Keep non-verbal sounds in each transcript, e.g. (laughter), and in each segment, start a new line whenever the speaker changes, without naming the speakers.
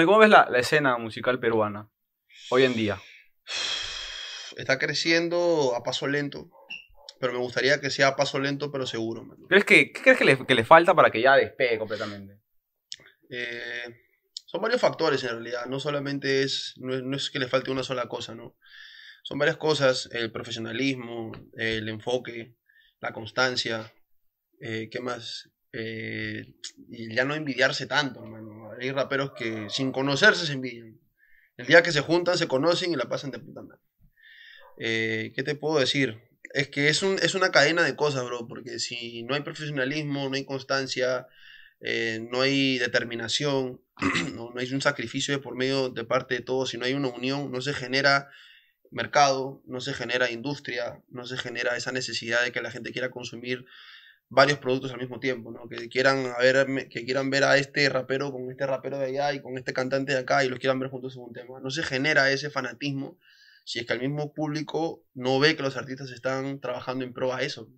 ¿Cómo ves la, escena musical peruana hoy en día?
(sighs) Está creciendo a paso lento, pero me gustaría que sea a paso lento pero seguro.
¿Crees que, ¿Qué crees que le, falta para que ya despegue completamente? Eh, son varios
factores en realidad, no solamente es, no, es que le falte una sola cosa, ¿no? Son varias cosas, el profesionalismo, el enfoque, la constancia, eh, ¿qué más? Eh, y ya no envidiarse tanto, hermano. Hay raperos que sin conocerse se envidian. El día que se juntan, se conocen y la pasan de puta madre. Eh, ¿Qué te puedo decir? Es que es, un, es una cadena de cosas, bro, porque si no hay profesionalismo, no hay constancia, eh, no hay determinación, (clears throat) no, hay un sacrificio de por medio de parte de todos, si no hay una unión, no se genera mercado, no se genera industria, no se genera esa necesidad de que la gente quiera consumir varios productos al mismo tiempo, ¿no? Que quieran, ver, que quieran ver a este rapero con este rapero de allá y con este cantante de acá y los quieran ver juntos en un tema. No se genera ese fanatismo si es que el mismo público no ve que los artistas están trabajando en pro a eso.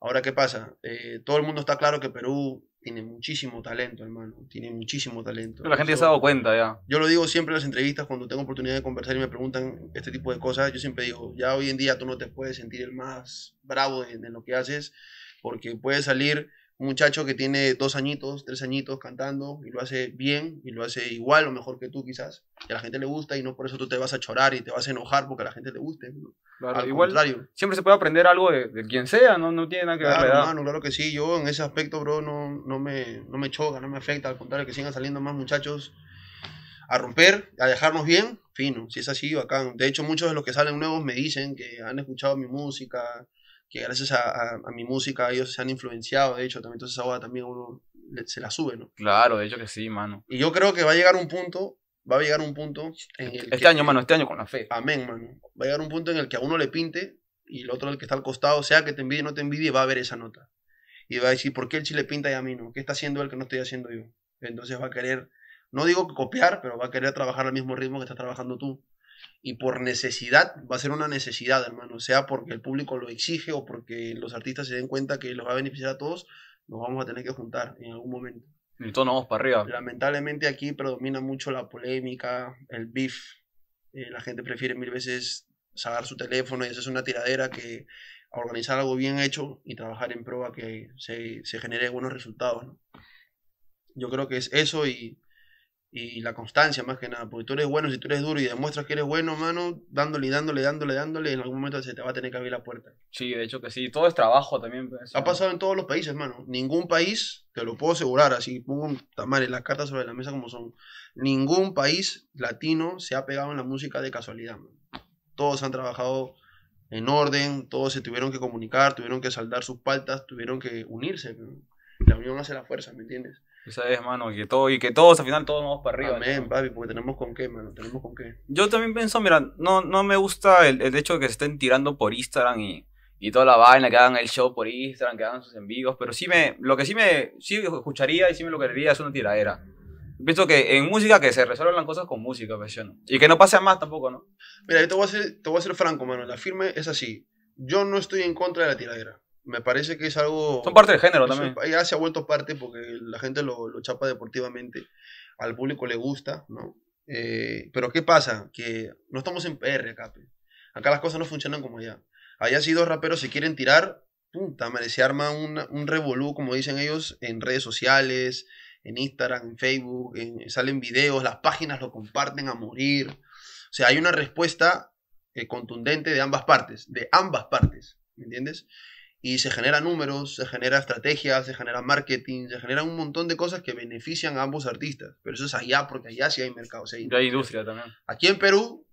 Ahora, ¿qué pasa? Eh, todo el mundo está claro que Perú tiene muchísimo talento, hermano. Tiene muchísimo talento. la gente ya se ha dado cuenta ya. Yo lo digo siempre en las entrevistas cuando tengo oportunidad de conversar y me preguntan este tipo de cosas. Yo siempre digo, ya hoy en día tú no te puedes sentir el más bravo de en lo que haces porque puede salir un muchacho que tiene dos añitos, tres añitos cantando y lo hace bien y lo hace igual o mejor que tú quizás, y a la gente le gusta y no por eso tú te vas a chorar y te vas a enojar porque a la gente le guste.
Claro, Al igual, contrario. siempre se puede aprender algo de, quien sea, ¿no? no tiene nada que claro, ver. Claro,
claro que sí, yo en ese aspecto, bro, no, no, me, no me choca, no me afecta, al contrario, que sigan saliendo más muchachos a romper, a dejarnos bien, fino, si es así, bacán. De hecho, muchos de los que salen nuevos me dicen que han escuchado mi música, que gracias a, mi música ellos se han influenciado, de hecho, también entonces ahora también uno se la sube, ¿no?
Claro, de hecho que sí, mano. Y yo
creo que va a llegar un punto, va a llegar un punto en Este, este año, mano, este año con la fe. Amén, mano. Va a llegar un punto en el que a uno le pinte y el otro el que está al costado, sea que te envidie o no te envidie, va a ver esa nota. Y va a decir, ¿por qué el chile pinta y a mí no? ¿Qué está haciendo él que no estoy haciendo yo? Entonces va a querer, no digo que copiar, pero va a querer trabajar al mismo ritmo que estás trabajando tú y por necesidad, va a ser una necesidad, hermano, sea porque el público lo exige o porque los artistas se den cuenta que los va a beneficiar a todos, nos vamos a tener que juntar en algún momento.
Y todos nos vamos para arriba.
Lamentablemente aquí predomina mucho la polémica, el beef. Eh, la gente prefiere mil veces sacar su teléfono y eso es una tiradera que organizar algo bien hecho y trabajar en prueba que se, genere buenos resultados. Yo creo que es eso y y la constancia más que nada, porque tú eres bueno, si tú eres duro y demuestras que eres bueno, mano, dándole, dándole, dándole, dándole, en
algún momento se te va a tener que abrir la puerta. Sí, de hecho que sí, todo es trabajo también. Pues, ha
pasado en todos los países, mano. Ningún país, te lo puedo asegurar, así pongo tamales, las cartas sobre la mesa como son, ningún país latino se ha pegado en la música de casualidad, mano. Todos han trabajado en orden, todos se tuvieron que comunicar, tuvieron que saldar sus paltas, tuvieron que unirse.
La unión hace la fuerza, ¿me entiendes? Esa es, mano, que todo, y que todos al final todos vamos para arriba. Amén, papi, porque tenemos con qué, mano, tenemos con qué. Yo también pienso, mira, no, no me gusta el, el hecho de que se estén tirando por Instagram y, y toda la vaina, que hagan el show por Instagram, que hagan sus envíos, pero sí me, lo que sí me, sí escucharía y sí me lo querría es una tiradera. Pienso que en música que se resuelvan las cosas con música, pues, ¿no? Y que no pase más tampoco, ¿no? Mira, yo te voy a ser, te voy a ser franco,
mano, la firme es así. Yo no estoy en contra de la tiradera me parece que es algo... Son parte del género también. Ya se ha vuelto parte porque la gente lo, lo chapa deportivamente, al público le gusta, ¿no? Eh, pero ¿qué pasa? Que no estamos en PR acá. Acá las cosas no funcionan como allá. Allá si dos raperos se quieren tirar, puta madre, se arma un revolú, como dicen ellos, en redes sociales, en Instagram, en Facebook, salen videos, las páginas lo comparten a morir. O sea, hay una respuesta eh, contundente de ambas partes, de ambas partes, ¿me entiendes? y se generan números, se genera estrategias, se genera marketing, se generan un montón de cosas que benefician a ambos artistas. Pero eso es allá, porque allá sí hay mercado. Sí hay, industria también. Aquí en Perú,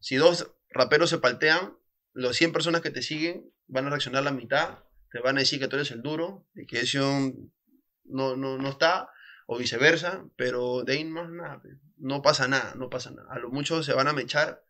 si dos raperos se paltean, los 100 personas que te siguen van a reaccionar la mitad, te van a decir que tú eres el duro, y que ese no, no, no está, o viceversa, pero de ahí nada, no pasa nada, no pasa nada. A lo mucho se van a mechar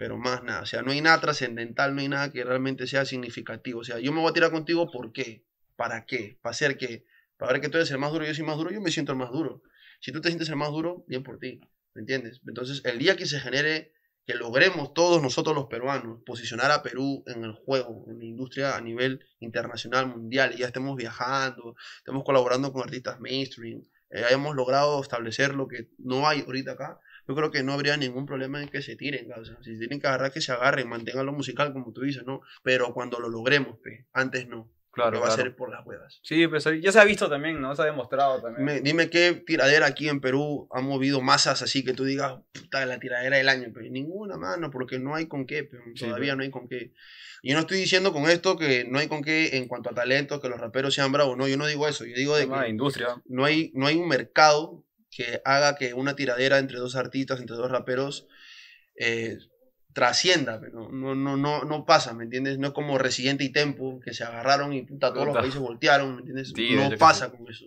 pero más nada. O sea, no hay nada trascendental, no hay nada que realmente sea significativo. O sea, yo me voy a tirar contigo, ¿por qué? ¿Para qué? ¿Para hacer qué? Para ver que tú eres el más duro, yo soy más duro, yo me siento el más duro. Si tú te sientes el más duro, bien por ti, ¿me entiendes? Entonces, el día que se genere, que logremos todos nosotros los peruanos posicionar a Perú en el juego, en la industria a nivel internacional, mundial, y ya estemos viajando, estemos colaborando con artistas mainstream, eh, hayamos logrado establecer lo que no hay ahorita acá, yo creo que no habría ningún problema en que se tiren, causa. Si tienen que agarrar, que se agarren, mantengan lo musical, como tú dices, ¿no? Pero cuando lo logremos, pues, antes no. Claro, va a ser
por las huevas. Sí, pero pues, ya se ha visto también, ¿no? Se ha demostrado también. dime
qué tiradera aquí en Perú ha movido masas así que tú digas, puta, la tiradera del año. Pero pues, ninguna, mano, porque no hay con qué, pues, todavía no hay con qué. Yo no estoy diciendo con esto que no hay con qué en cuanto a talento, que los raperos sean bravos, no, yo no digo eso, yo digo de que industria. No, hay, no hay un mercado que haga que una tiradera entre dos artistas, entre dos raperos, eh, trascienda, pero pues, no, no, no, no pasa, ¿me entiendes? No es como Residente y Tempo, que se agarraron y puta, todos los países voltearon, ¿me entiendes? no pasa con eso.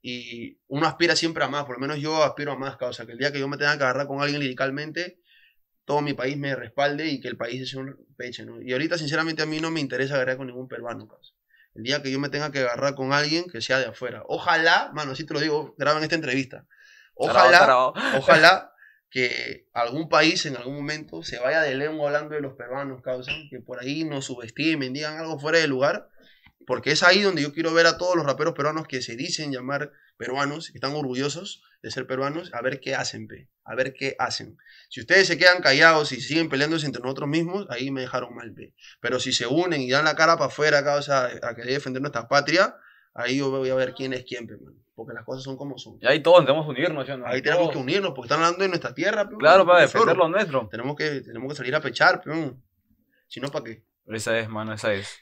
Y uno aspira siempre a más, por lo menos yo aspiro a más, causa que el día que yo me tenga que agarrar con alguien liricalmente, todo mi país me respalde y que el país sea un peche, ¿no? Y ahorita, sinceramente, a mí no me interesa agarrar con ningún peruano, causa. El día que yo me tenga que agarrar con alguien que sea de afuera. Ojalá, mano, así te lo digo, graben esta entrevista
Ojalá,
ojalá que algún país en algún momento se vaya de lengua hablando de los peruanos, causan que por ahí nos subestimen, digan algo fuera de lugar, porque es ahí donde yo quiero ver a todos los raperos peruanos que se dicen llamar peruanos, que están orgullosos de ser peruanos, a ver qué hacen, pe, a ver qué hacen. Si ustedes se quedan callados y siguen peleándose entre nosotros mismos, ahí me dejaron mal, pe.
Pero si se unen
y dan la cara para afuera, causa, a querer defender nuestra patria, ahí yo voy a ver quién es quién, porque las
cosas son como son. Y ahí todos tenemos que unirnos, Ahí tenemos que
unirnos, porque están hablando de nuestra tierra, Claro, para defender
lo nuestro. Tenemos que, tenemos que salir a pechar, pero, si no, ¿para qué? Esa es, mano, esa es.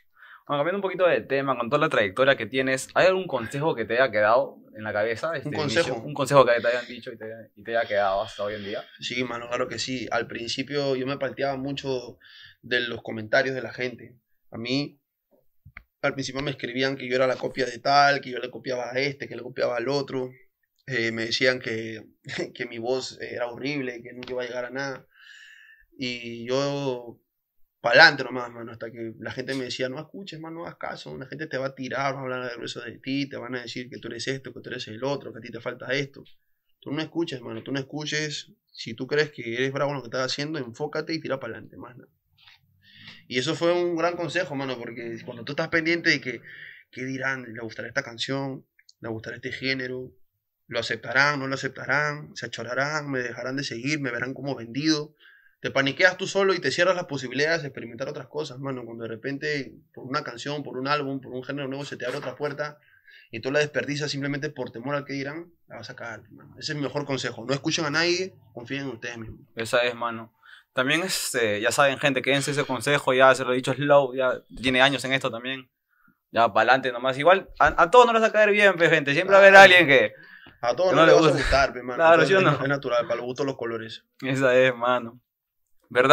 Bueno, cambiando un poquito de tema, con toda la trayectoria que tienes, ¿hay algún consejo que te haya quedado en la cabeza? un consejo. Un consejo que te hayan dicho y te, y te, haya quedado
hasta hoy en día. Sí, mano, claro que sí. Al principio yo me palteaba mucho de los comentarios de la gente. A mí, al principio me escribían que yo era la copia de tal, que yo le copiaba a este, que le copiaba al otro. Eh, me decían que, (laughs) que, mi voz era horrible, que nunca iba a llegar a nada. Y yo, para adelante nomás, mano, hasta que la gente me decía, no escuches, mano, no hagas caso, la gente te va a tirar, va a hablar de grueso de ti, te van a decir que tú eres esto, que tú eres el otro, que a ti te falta esto. Tú no escuches, mano, tú no escuches. Si tú crees que eres bravo en lo que estás haciendo, enfócate y tira para adelante, más y eso fue un gran consejo, mano, porque cuando tú estás pendiente de que, ¿qué dirán? ¿Le gustará esta canción? ¿Le gustará este género? ¿Lo aceptarán? ¿No lo aceptarán? ¿Se achorarán? ¿Me dejarán de seguir? ¿Me verán como vendido? Te paniqueas tú solo y te cierras las posibilidades de experimentar otras cosas, mano. Cuando de repente, por una canción, por un álbum, por un género nuevo, se te abre otra puerta y tú la desperdicias simplemente por temor al que dirán, la vas a cagar, Ese es mi mejor consejo. No escuchen a nadie,
confíen en ustedes mismos. Esa es, mano. También, este, ya saben, gente, quédense ese consejo, ya se lo he dicho, Slow, ya tiene años en esto también. Ya, para adelante nomás. Igual, a, a, todos les va a caer bien, gente. Siempre va a haber alguien que. A todos no, le a gustar,
pe, mano. Claro, no. Es
natural, para los gusto los colores. Esa es, mano. ¿Verdad?